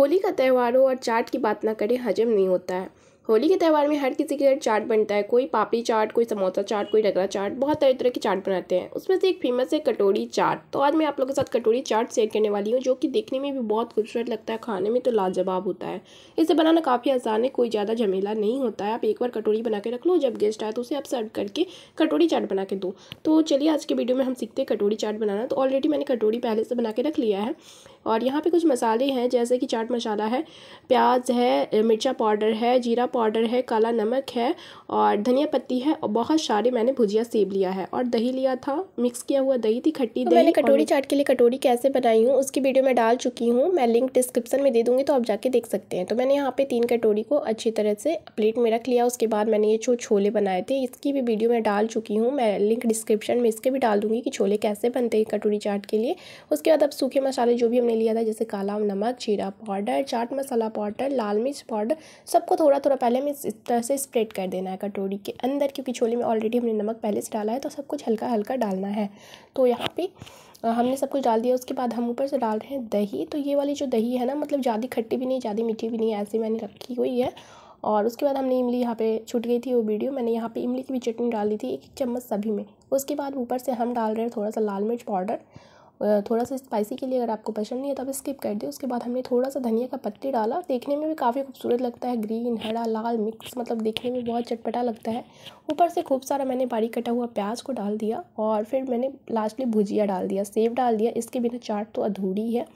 होली का त्यौहार हो और चाट की बात ना करें हजम नहीं होता है होली के त्यौहार में हर किसी के घर चाट बनता है कोई पापड़ी चाट कोई समोसा चाट कोई रगड़ा चाट बहुत तरह तरह की चाट बनाते हैं उसमें से एक फेमस है कटोरी चाट तो आज मैं आप लोगों के साथ कटोरी चाट शेयर करने वाली हूँ जो कि देखने में भी बहुत खूबसूरत लगता है खाने में तो लाजवाब होता है इसे बनाना काफ़ी आसान है कोई ज़्यादा झमेला नहीं होता है आप एक बार कटोरी बना के रख लो जब गेस्ट आए तो उसे आप सर्व करके कटोरी चाट बना के दो तो चलिए आज के वीडियो में हम सीखते हैं कटोरी चाट बनाना तो ऑलरेडी मैंने कटोरी पहले से बना के रख लिया है और यहाँ पे कुछ मसाले हैं जैसे कि चाट मसाला है प्याज है मिर्चा पाउडर है जीरा पाउडर है काला नमक है और धनिया पत्ती है और बहुत सारे मैंने भुजिया सेब लिया है और दही लिया था मिक्स किया हुआ दही थी खट्टी तो दही मैंने कटोरी चाट के लिए कटोरी कैसे बनाई हूँ उसकी वीडियो मैं डाल चुकी हूँ मैं लिंक डिस्क्रिप्सन में दे दूँगी तो आप जाके देख सकते हैं तो मैंने यहाँ पर तीन कटोरी को अच्छी तरह से प्लेट में रख लिया उसके बाद मैंने ये जो छोले बनाए थे इसकी भी वीडियो मैं डाल चुकी हूँ मैं लिंक डिस्क्रिप्शन में इसके भी डाल दूँगी कि छोले कैसे बनते हैं कटोरी चाट के लिए उसके बाद अब सूखे मसाले जो भी में लिया था जैसे काला नमक जीरा पाउडर चाट मसाला पाउडर लाल मिर्च पाउडर सबको थोड़ा थोड़ा पहले हमें इस तरह से स्प्रेड कर देना है कटोरी के अंदर क्योंकि छोले में ऑलरेडी हमने नमक पहले से डाला है तो सब कुछ हल्का हल्का डालना है तो यहाँ पर हमने सब कुछ डाल दिया उसके बाद हम ऊपर से डाल रहे हैं दही तो ये वाली जो दही है ना मतलब ज़्यादा खट्टी भी नहीं ज़्यादा मीठी भी नहीं ऐसी मैंने रखी हुई है और उसके बाद हमने इमली यहाँ पे छूट गई थी वो वीडियो मैंने यहाँ पे इमली की भी चटनी डाल दी थी एक चम्मच सभी में उसके बाद ऊपर से हम डाल रहे हैं थोड़ा सा लाल मिर्च पाउडर थोड़ा सा स्पाइसी के लिए अगर आपको पसंद नहीं है तो आप स्किप कर दिए उसके बाद हमने थोड़ा सा धनिया का पत्ते डाला देखने में भी काफ़ी खूबसूरत लगता है ग्रीन हरा लाल मिक्स मतलब देखने में बहुत चटपटा लगता है ऊपर से खूब सारा मैंने बारीक कटा हुआ प्याज को डाल दिया और फिर मैंने लास्टली भुजिया डाल दिया सेब डाल दिया इसके बिना चाट तो अधूरी है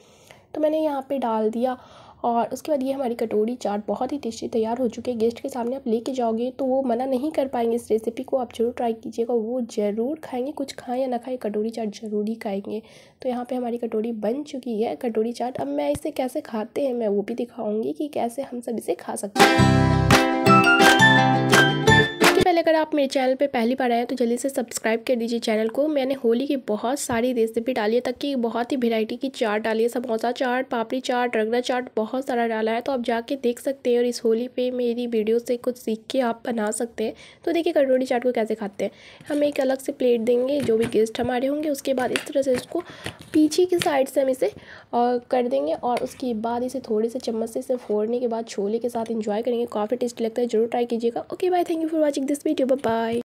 तो मैंने यहाँ पर डाल दिया और उसके बाद ये हमारी कटोरी चाट बहुत ही टेस्टी तैयार हो चुकी है गेस्ट के सामने आप लेके जाओगे तो वो मना नहीं कर पाएंगे इस रेसिपी को आप ज़रूर ट्राई कीजिएगा वो ज़रूर खाएंगे कुछ खाएं या ना खाएं कटोरी चाट ज़रूर ही खाएंगे तो यहाँ पे हमारी कटोरी बन चुकी है कटोरी चाट अब मैं इसे कैसे खाते हैं मैं वो भी दिखाऊँगी कि कैसे हम सब इसे खा सकते हैं पहले अगर आप मेरे चैनल पे पहली बार आए हैं तो जल्दी से सब्सक्राइब कर दीजिए चैनल को मैंने होली की बहुत सारी रेसिपी डाली है तक की बहुत ही वेराइटी की चाट डाली है समोसा चाट पापड़ी चाट रगड़ा चाट बहुत सारा डाला है तो आप जाके देख सकते हैं और इस होली पे मेरी वीडियो से कुछ सीख के आप बना सकते हैं तो देखिए कटोरी चाट को कैसे खाते हैं हम एक अलग से प्लेट देंगे जो भी गेस्ट हमारे होंगे उसके बाद इस तरह से उसको पीछे की साइड से हम इसे कर देंगे और उसके बाद इसे थोड़े से चम्मच से इसे फोड़ने के बाद छोले के साथ इंजॉय करेंगे काफ़ी टेस्टी लगता है जरूर ट्राई कीजिएगा okay bye thank you for watching this video. Bye bye.